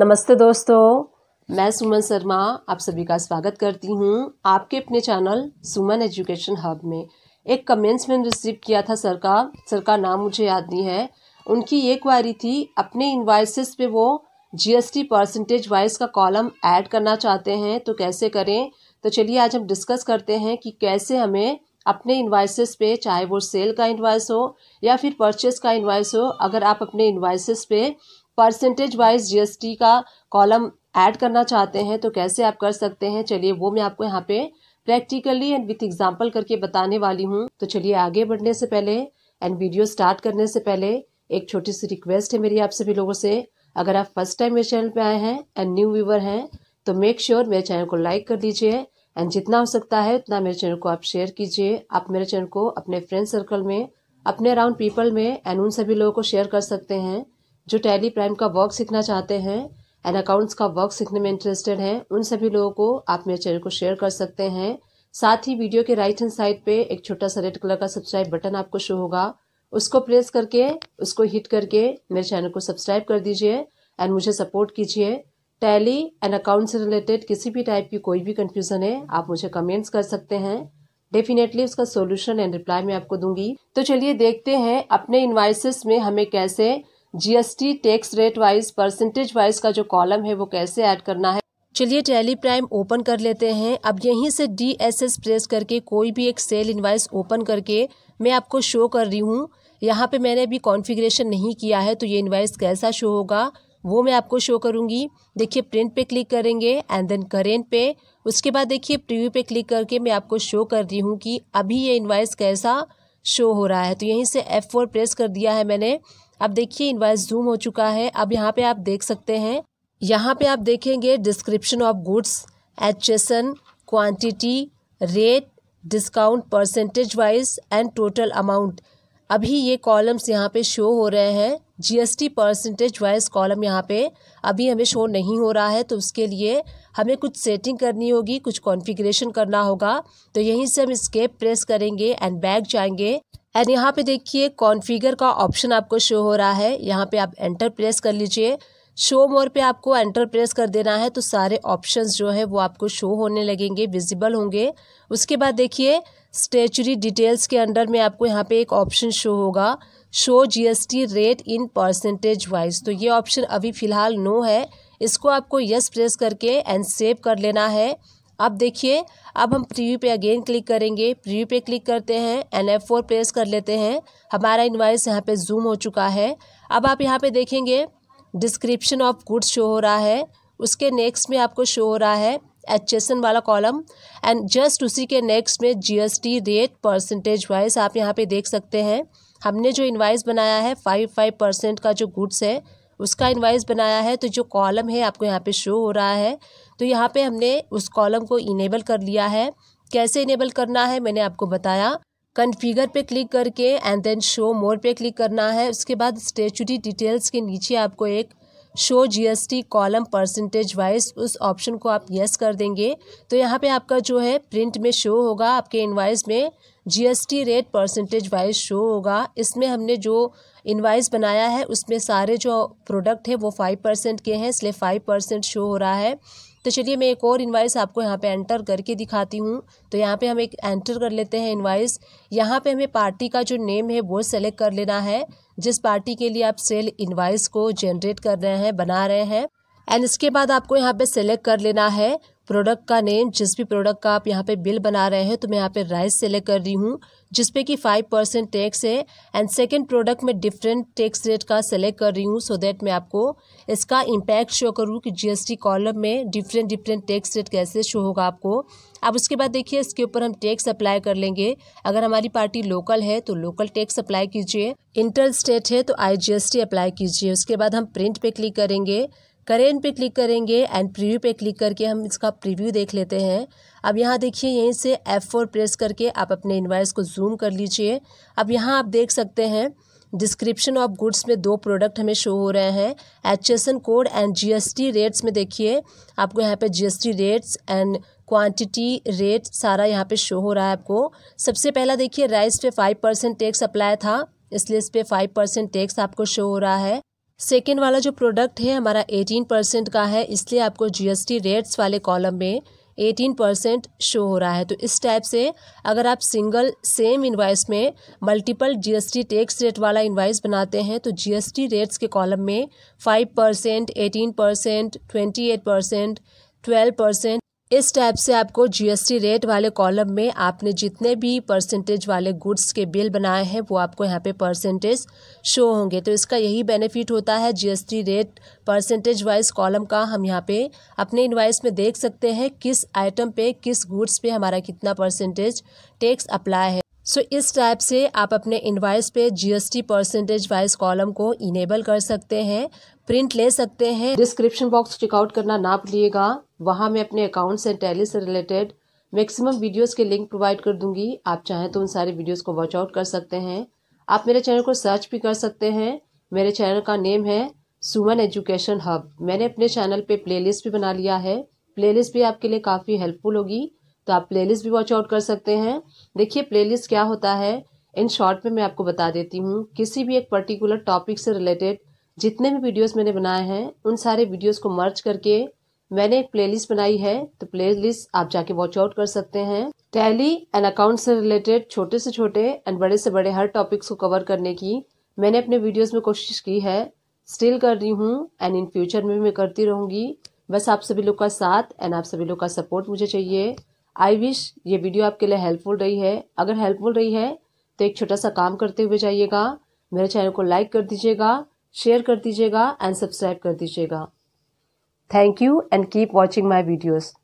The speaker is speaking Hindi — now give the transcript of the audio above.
नमस्ते दोस्तों मैं सुमन शर्मा आप सभी का स्वागत करती हूँ आपके अपने चैनल सुमन एजुकेशन हब में एक कमेंट्स मैंने रिसीव किया था सर का सर का नाम मुझे याद नहीं है उनकी ये क्वारी थी अपने इन्वाइसिस पे वो जीएसटी परसेंटेज वाइज का कॉलम ऐड करना चाहते हैं तो कैसे करें तो चलिए आज हम डिस्कस करते हैं कि कैसे हमें अपने इन्वाइसेस पे चाहे वो सेल का इन्वाइस हो या फिर परचेस का इन्वाइस हो अगर आप अपने इन्वाइसेस पे परसेंटेज वाइज जीएसटी का कॉलम ऐड करना चाहते हैं तो कैसे आप कर सकते हैं चलिए वो मैं आपको यहाँ पे प्रैक्टिकली एंड विथ एग्जाम्पल करके बताने वाली हूँ तो चलिए आगे बढ़ने से पहले एंड वीडियो स्टार्ट करने से पहले एक छोटी सी रिक्वेस्ट है मेरी आप सभी लोगों से अगर आप फर्स्ट टाइम मेरे चैनल पे आए हैं एंड न्यू व्यूवर हैं तो मेक श्योर sure मेरे चैनल को लाइक कर दीजिए एंड जितना हो सकता है उतना मेरे चैनल को आप शेयर कीजिए आप मेरे चैनल को अपने फ्रेंड सर्कल में अपने अराउंड पीपल में एंड उन सभी लोगों को शेयर कर सकते हैं जो टैली प्राइम का वर्क सीखना चाहते हैं एंड अकाउंट्स का वर्क सीखने में इंटरेस्टेड हैं उन सभी लोगों को आप मेरे चैनल को शेयर कर सकते हैं साथ ही वीडियो के राइट हैंड साइड पे एक छोटा सा रेड कलर का सब्सक्राइब बटन आपको शो होगा उसको प्रेस करके उसको हिट करके मेरे चैनल को सब्सक्राइब कर दीजिए एंड मुझे सपोर्ट कीजिए टैली एंड अकाउंट से रिलेटेड किसी भी टाइप की कोई भी कन्फ्यूज़न है आप मुझे कमेंट्स कर सकते हैं डेफिनेटली उसका सोल्यूशन एंड रिप्लाई मैं आपको दूंगी तो चलिए देखते हैं अपने इन्वाइसिस में हमें कैसे GST tax rate wise percentage wise का जो कॉलम है वो कैसे ऐड करना है चलिए टैली प्राइम ओपन कर लेते हैं अब यहीं से डी एस एस प्रेस करके कोई भी एक सेल इन्वाइस ओपन करके मैं आपको शो कर रही हूँ यहाँ पे मैंने अभी कॉन्फ़िगरेशन नहीं किया है तो ये इन्वाइस कैसा शो होगा वो मैं आपको शो करूँगी देखिए प्रिंट पे क्लिक करेंगे एंड देन करेंट पे उसके बाद देखिए प्रीव्यू पे क्लिक करके मैं आपको शो कर रही हूँ कि अभी ये इन्वाइस कैसा शो हो रहा है तो यहीं से F4 प्रेस कर दिया है मैंने अब देखिए इनवाइस जूम हो चुका है अब यहाँ पे आप देख सकते हैं यहाँ पे आप देखेंगे description of goods HSN quantity rate discount percentage wise and total amount अभी ये कॉलम्स यहाँ पे शो हो रहे हैं जीएसटी परसेंटेज वाइज कॉलम यहाँ पे अभी हमें शो नहीं हो रहा है तो उसके लिए हमें कुछ सेटिंग करनी होगी कुछ कॉन्फ़िगरेशन करना होगा तो यहीं से हम स्केप प्रेस करेंगे एंड बैग जाएंगे एंड यहाँ पे देखिए कॉन्फ़िगर का ऑप्शन आपको शो हो रहा है यहाँ पे आप एंटर प्रेस कर लीजिए शो मोर पे आपको एंटर प्रेस कर देना है तो सारे ऑप्शंस जो है वो आपको शो होने लगेंगे विजिबल होंगे उसके बाद देखिए स्टेचुरी डिटेल्स के अंडर में आपको यहाँ पे एक ऑप्शन शो होगा show GST rate in percentage wise तो ये ऑप्शन अभी फ़िलहाल नो है इसको आपको यस प्रेस करके एंड सेव कर लेना है अब देखिए अब हम प्रीव्यू पे अगेन क्लिक करेंगे प्रीव्यू पे क्लिक करते हैं एन एफ फोर प्रेस कर लेते हैं हमारा इन्वाइस यहाँ पे जूम हो चुका है अब आप यहाँ पे देखेंगे डिस्क्रिप्शन ऑफ गुड्स शो हो रहा है उसके नेक्स्ट में आपको शो हो रहा है एन वाला कॉलम एंड जस्ट उसी के नेक्स्ट में टी रेट परसेंटेज वाइज आप यहाँ पर देख सकते हैं हमने जो इन्वाइस बनाया है फाइव फाइव परसेंट का जो गुड्स है उसका इन्वाइस बनाया है तो जो कॉलम है आपको यहाँ पे शो हो रहा है तो यहाँ पे हमने उस कॉलम को इनेबल कर लिया है कैसे इनेबल करना है मैंने आपको बताया कन्फिगर पे क्लिक करके एंड देन शो मोर पे क्लिक करना है उसके बाद स्टेचुरी डिटेल्स के नीचे आपको एक show GST column percentage wise उस ऑप्शन को आप यस कर देंगे तो यहाँ पे आपका जो है प्रिंट में शो होगा आपके इनवाइस में GST rate percentage wise show होगा इसमें हमने जो इनवाइस बनाया है उसमें सारे जो प्रोडक्ट है वो फाइव परसेंट के हैं इसलिए फाइव परसेंट शो हो रहा है तो चलिए मैं एक और इन्वाइस आपको यहाँ पे एंटर करके दिखाती हूँ तो यहाँ पे हम एक एंटर कर लेते हैं इन्वाइस यहाँ पे हमें पार्टी का जो नेम है वो सेलेक्ट कर लेना है जिस पार्टी के लिए आप सेल इन्वाइस को जनरेट कर रहे हैं बना रहे हैं एंड इसके बाद आपको यहाँ पे सेलेक्ट कर लेना है प्रोडक्ट का नेम जिस भी प्रोडक्ट का आप यहाँ पे बिल बना रहे हैं तो मैं यहाँ पे राइस सेलेक्ट कर रही हूँ जिसपे कि फाइव परसेंट टैक्स है एंड सेकंड प्रोडक्ट में डिफरेंट टैक्स रेट का सेलेक्ट कर रही हूँ सो दैट मैं आपको इसका इम्पैक्ट शो करूँ कि जीएसटी कॉलम में डिफरेंट डिफरेंट टैक्स रेट कैसे शो होगा आपको अब उसके बाद देखिए इसके ऊपर हम टैक्स अप्लाई कर लेंगे अगर हमारी पार्टी लोकल है तो लोकल टैक्स अप्लाई कीजिए इंटर स्टेट है तो आई अप्लाई कीजिए उसके बाद हम प्रिंट पे क्लिक करेंगे करेंट पे क्लिक करेंगे एंड प्रीव्यू पे क्लिक करके हम इसका प्रीव्यू देख लेते हैं अब यहाँ देखिए यहीं से F4 प्रेस करके आप अपने इन्वाइस को जूम कर लीजिए अब यहाँ आप देख सकते हैं डिस्क्रिप्शन ऑफ गुड्स में दो प्रोडक्ट हमें शो हो रहे हैं H code and GST rates में देखिए आपको यहाँ पे GST rates and quantity rate सारा यहाँ पे शो हो रहा है आपको सबसे पहला देखिए राइस पे फाइव परसेंट टैक्स अप्लाई था इसलिए इस पर फाइव परसेंट टैक्स आपको शो हो रहा है सेकेंड वाला जो प्रोडक्ट है हमारा एटीन परसेंट का है इसलिए आपको जीएसटी रेट्स वाले कॉलम में एटीन परसेंट शो हो रहा है तो इस टाइप से अगर आप सिंगल सेम इन्वाइस में मल्टीपल जीएसटी टैक्स रेट वाला इन्वाइस बनाते हैं तो जीएसटी रेट्स के कॉलम में five percent eighteen percent twenty eight percent twelve percent इस टाइप से आपको जीएसटी रेट वाले कॉलम में आपने जितने भी परसेंटेज वाले गुड्स के बिल बनाए हैं वो आपको यहाँ पे परसेंटेज शो होंगे तो इसका यही बेनिफिट होता है GST rate percentage wise column का हम यहाँ पे अपने इन्वाइस में देख सकते हैं किस आइटम पे किस गुड्स पे हमारा कितना परसेंटेज टैक्स अप्लाई है सो so, इस टाइप से आप अपने इन्वाइस पे जीएसटी परसेंटेज वाइज कॉलम को इनेबल कर सकते हैं प्रिंट ले सकते हैं डिस्क्रिप्शन बॉक्स चेकआउट करना ना भूलिएगा वहाँ मैं अपने अकाउंट्स एंड टैली से रिलेटेड मैक्सिमम वीडियोस के लिंक प्रोवाइड कर दूंगी आप चाहें तो उन सारे वीडियोस को वॉच आउट कर सकते हैं आप मेरे चैनल को सर्च भी कर सकते हैं मेरे चैनल का नेम है सुमन एजुकेशन हब मैंने अपने चैनल पर प्ले भी बना लिया है प्ले भी आपके लिए काफ़ी हेल्पफुल होगी तो आप प्ले भी वॉच आउट कर सकते हैं देखिए प्ले क्या होता है इन शॉर्ट में मैं आपको बता देती हूँ किसी भी एक पर्टिकुलर टॉपिक से रिलेटेड जितने भी वीडियोस मैंने बनाए हैं उन सारे वीडियोस को मर्च करके मैंने एक प्लेलिस्ट बनाई है तो प्लेलिस्ट आप जाके वॉच आउट कर सकते हैं टैली एंड अकाउंट से रिलेटेड छोटे से छोटे एंड बड़े से बड़े हर टॉपिक्स को कवर करने की मैंने अपने वीडियोज में कोशिश की है स्टिल कर रही हूँ एंड इन फ्यूचर में भी मैं करती रहूँगी बस आप सभी लोग का साथ एंड आप सभी लोग का सपोर्ट मुझे चाहिए आई विश ये वीडियो आपके लिए हेल्पफुल रही है अगर हेल्पफुल रही है तो एक छोटा सा काम करते हुए जाइएगा मेरे चैनल को लाइक कर दीजिएगा शेयर कर दीजिएगा एंड सब्सक्राइब कर दीजिएगा thank you and keep watching my videos